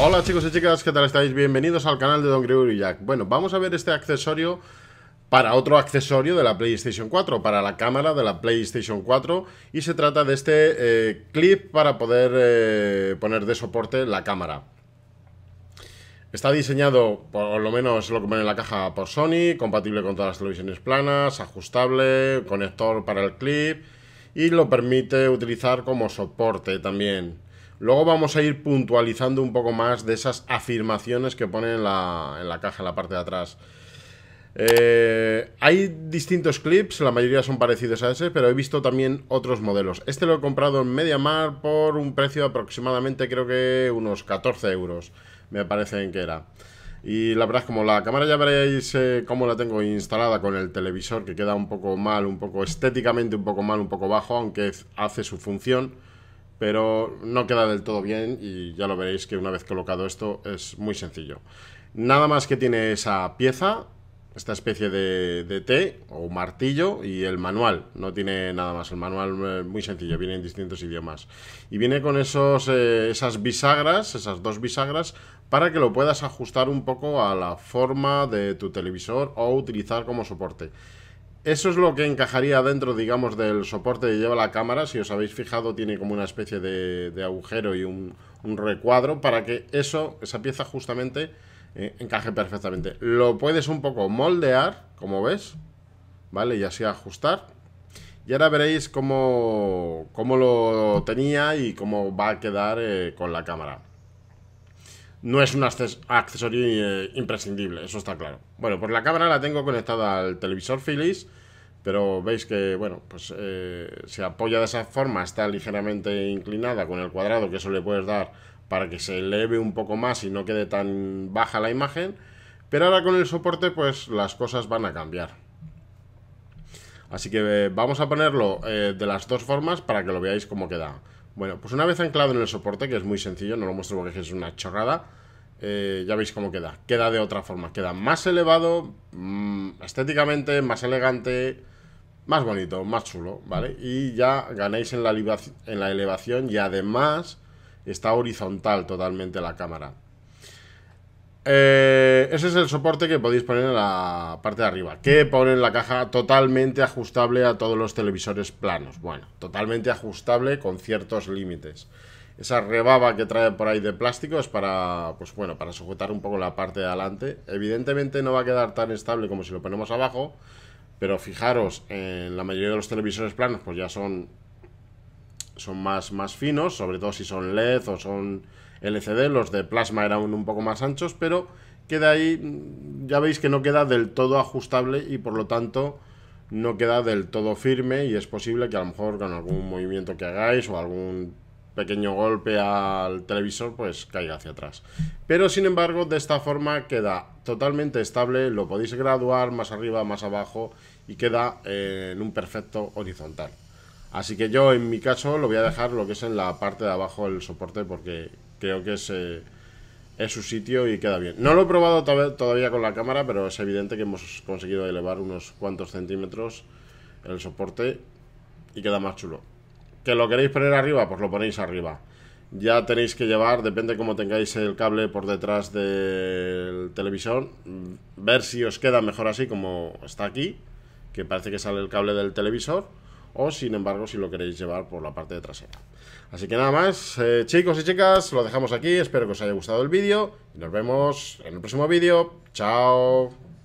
Hola chicos y chicas, ¿qué tal estáis? Bienvenidos al canal de Don Gregory Jack. Bueno, vamos a ver este accesorio para otro accesorio de la PlayStation 4, para la cámara de la PlayStation 4 y se trata de este eh, clip para poder eh, poner de soporte la cámara. Está diseñado, por lo menos lo que pone en la caja, por Sony, compatible con todas las televisiones planas, ajustable, conector para el clip y lo permite utilizar como soporte también. Luego vamos a ir puntualizando un poco más de esas afirmaciones que pone en la, caja, en la parte de atrás. Eh, hay distintos clips, la mayoría son parecidos a ese, pero he visto también otros modelos. Este lo he comprado en MediaMar por un precio de aproximadamente, creo que unos 14 euros, me parece que era. Y la verdad es como la cámara ya veréis eh, cómo la tengo instalada con el televisor, que queda un poco mal, un poco estéticamente, un poco mal, un poco bajo, aunque hace su función pero no queda del todo bien y ya lo veréis que una vez colocado esto es muy sencillo. Nada más que tiene esa pieza, esta especie de, de T o martillo y el manual, no tiene nada más, el manual es eh, muy sencillo, viene en distintos idiomas. Y viene con esos, eh, esas bisagras, esas dos bisagras, para que lo puedas ajustar un poco a la forma de tu televisor o utilizar como soporte. Eso es lo que encajaría dentro, digamos, del soporte que lleva la cámara. Si os habéis fijado, tiene como una especie de, agujero y un, recuadro para que eso, esa pieza justamente, eh, encaje perfectamente. Lo puedes un poco moldear, como ves, ¿vale? Y así ajustar. Y ahora veréis cómo, cómo lo tenía y cómo va a quedar eh, con la cámara no es un accesorio eh, imprescindible, eso está claro. Bueno, pues la cámara la tengo conectada al televisor Philips, pero veis que, bueno, pues eh, se apoya de esa forma, está ligeramente inclinada con el cuadrado, que eso le puedes dar para que se eleve un poco más y no quede tan baja la imagen. Pero ahora con el soporte, pues las cosas van a cambiar. Así que eh, vamos a ponerlo de las dos formas para que lo veáis cómo queda. Bueno, pues una vez anclado en el soporte, que es muy sencillo, no lo muestro porque es una chorrada, eh, ya veis cómo queda. Queda de otra forma, queda más elevado, mm, estéticamente, más elegante, más bonito, más chulo, ¿vale? Y ya ganáis en la elevación y además está horizontal totalmente la cámara. Eh, ese es el soporte que podéis poner en la parte de arriba, que pone en la caja totalmente ajustable a todos los televisores planos. Bueno, totalmente ajustable con ciertos límites. Esa rebaba que trae por ahí de plástico es para, pues bueno, para sujetar un poco la parte de adelante. Evidentemente no va a quedar tan estable como si lo ponemos abajo, pero fijaros, en la mayoría de los televisores planos pues ya son, son más, más finos, sobre todo si son LED o son LCD, los de plasma eran un poco más anchos, pero queda ahí, ya veis que no queda del todo ajustable y por lo tanto no queda del todo firme y es posible que a lo mejor con algún movimiento que hagáis o algún pequeño golpe al televisor pues caiga hacia atrás pero sin embargo de esta forma queda totalmente estable lo podéis graduar más arriba más abajo y queda en un perfecto horizontal así que yo en mi caso lo voy a dejar lo que es en la parte de abajo el soporte porque creo que es, eh, es su sitio y queda bien. No lo he probado todavía con la cámara, pero es evidente que hemos conseguido elevar unos cuantos centímetros el soporte y queda más chulo. ¿Que lo queréis poner arriba? Pues lo ponéis arriba. Ya tenéis que llevar, depende cómo tengáis el cable por detrás del televisor, mm, ver si os queda mejor así como está aquí, que parece que sale el cable del televisor o sin embargo si lo queréis llevar por la parte de trasera. Así que nada más, eh, chicos y chicas, lo dejamos aquí, espero que os haya gustado el vídeo y nos vemos en el próximo vídeo. ¡Chao!